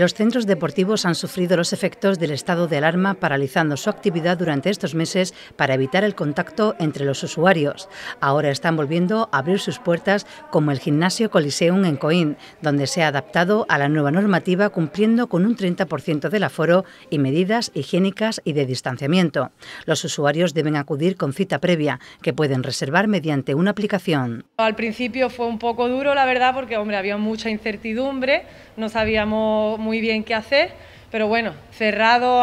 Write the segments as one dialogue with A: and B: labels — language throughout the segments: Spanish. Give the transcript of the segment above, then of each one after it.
A: Los centros deportivos han sufrido los efectos del estado de alarma paralizando su actividad durante estos meses para evitar el contacto entre los usuarios. Ahora están volviendo a abrir sus puertas como el gimnasio Coliseum en Coín, donde se ha adaptado a la nueva normativa cumpliendo con un 30% del aforo y medidas higiénicas y de distanciamiento. Los usuarios deben acudir con cita previa, que pueden reservar mediante una aplicación.
B: Al principio fue un poco duro, la verdad, porque hombre, había mucha incertidumbre, no sabíamos muy bien qué hacer, pero bueno, cerrado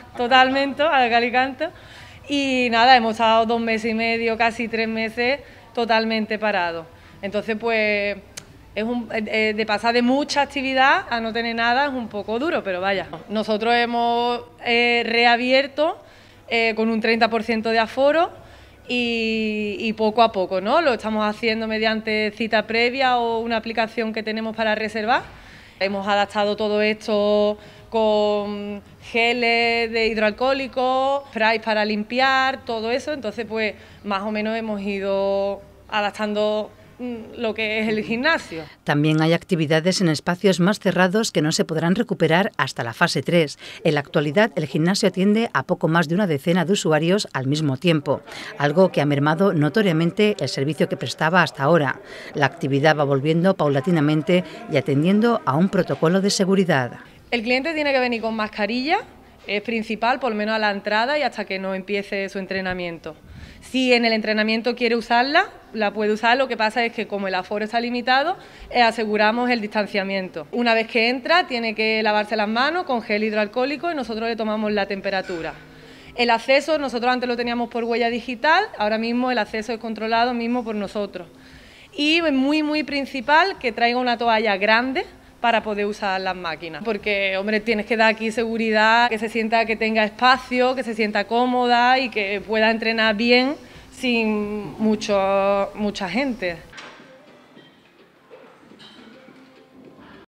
B: totalmente al Galicanto. Y nada, hemos estado dos meses y medio, casi tres meses totalmente parado, Entonces, pues es eh, eh, de pasar de mucha actividad a no tener nada es un poco duro, pero vaya. Nosotros hemos eh, reabierto con un 30% de aforo y, poco a poco, ¿no? Lo estamos haciendo mediante cita previa o una aplicación que tenemos para reservar. Hemos adaptado todo esto con geles de hidroalcohólicos, sprays para limpiar, todo eso. Entonces, pues más o menos hemos ido adaptando lo que es el gimnasio.
A: También hay actividades en espacios más cerrados que no se podrán recuperar hasta la fase 3. En la actualidad, el gimnasio atiende a poco más de una decena de usuarios al mismo tiempo, algo que ha mermado notoriamente el servicio que prestaba hasta ahora. La actividad va volviendo paulatinamente y atendiendo a un protocolo de seguridad.
B: El cliente tiene que venir con mascarilla, es principal, por lo menos a la entrada y hasta que no empiece su entrenamiento. Si en el entrenamiento quiere usarla, la puede usar, lo que pasa es que como el aforo está limitado, eh, aseguramos el distanciamiento. Una vez que entra, tiene que lavarse las manos con gel hidroalcohólico y nosotros le tomamos la temperatura. El acceso, nosotros antes lo teníamos por huella digital, ahora mismo el acceso es controlado mismo por nosotros. Y muy, muy principal, que traiga una toalla grande, para poder usar las máquinas. Porque, hombre, tienes que dar aquí seguridad, que se sienta que tenga espacio, que se sienta cómoda y que pueda entrenar bien sin mucho, mucha gente.